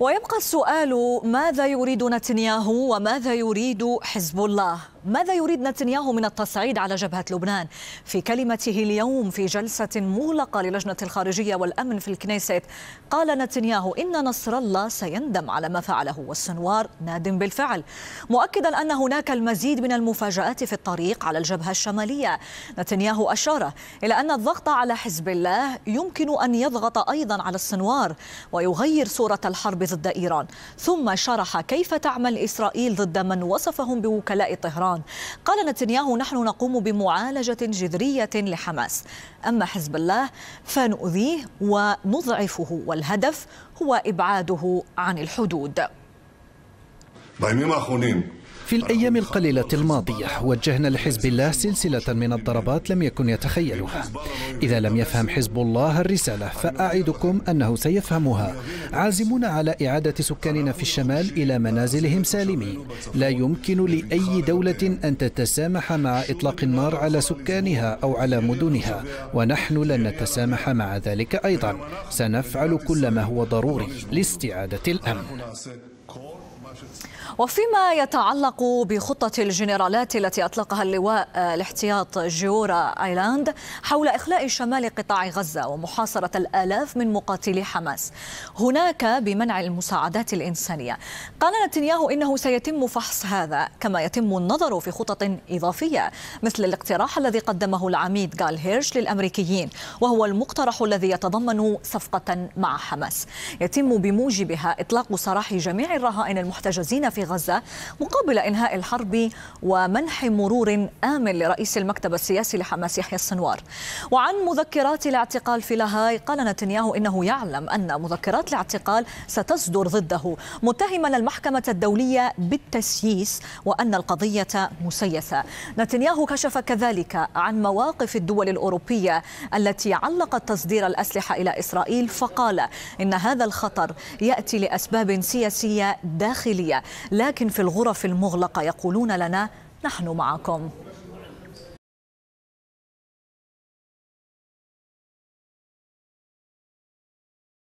ويبقى السؤال ماذا يريد نتنياهو وماذا يريد حزب الله ماذا يريد نتنياهو من التصعيد على جبهة لبنان في كلمته اليوم في جلسة مغلقة للجنة الخارجية والأمن في الكنيست قال نتنياهو إن نصر الله سيندم على ما فعله والسنوار نادم بالفعل مؤكدا أن هناك المزيد من المفاجآت في الطريق على الجبهة الشمالية نتنياهو أشار إلى أن الضغط على حزب الله يمكن أن يضغط أيضا على السنوار ويغير صورة الحرب الحرب ضد إيران ثم شرح كيف تعمل إسرائيل ضد من وصفهم بوكلاء طهران قال نتنياهو نحن نقوم بمعالجة جذرية لحماس أما حزب الله فنؤذيه ونضعفه والهدف هو إبعاده عن الحدود في الأيام القليلة الماضية وجهنا لحزب الله سلسلة من الضربات لم يكن يتخيلها إذا لم يفهم حزب الله الرسالة فأعدكم أنه سيفهمها عازمون على إعادة سكاننا في الشمال إلى منازلهم سالمين لا يمكن لأي دولة أن تتسامح مع إطلاق النار على سكانها أو على مدنها ونحن لن نتسامح مع ذلك أيضا سنفعل كل ما هو ضروري لاستعادة الأمن وفيما يتعلق بخطة الجنرالات التي أطلقها اللواء الاحتياط آه، جيورا آيلاند حول إخلاء شمال قطاع غزة ومحاصرة الآلاف من مقاتلي حماس هناك بمنع المساعدات الإنسانية قال نتنياهو إنه سيتم فحص هذا كما يتم النظر في خطط إضافية مثل الاقتراح الذي قدمه العميد غال هيرش للأمريكيين وهو المقترح الذي يتضمن صفقة مع حماس يتم بموجبها إطلاق سراح جميع الرهائن المحتلين المحتجزين في غزة مقابل إنهاء الحرب ومنح مرور آمن لرئيس المكتب السياسي لحماس يحيى السنوار وعن مذكرات الاعتقال في لاهاي قال نتنياهو إنه يعلم أن مذكرات الاعتقال ستصدر ضده متهما المحكمة الدولية بالتسييس وأن القضية مسيسة نتنياهو كشف كذلك عن مواقف الدول الأوروبية التي علقت تصدير الأسلحة إلى إسرائيل فقال إن هذا الخطر يأتي لأسباب سياسية داخل الداخلية لكن في الغرف المغلقة يقولون لنا نحن معكم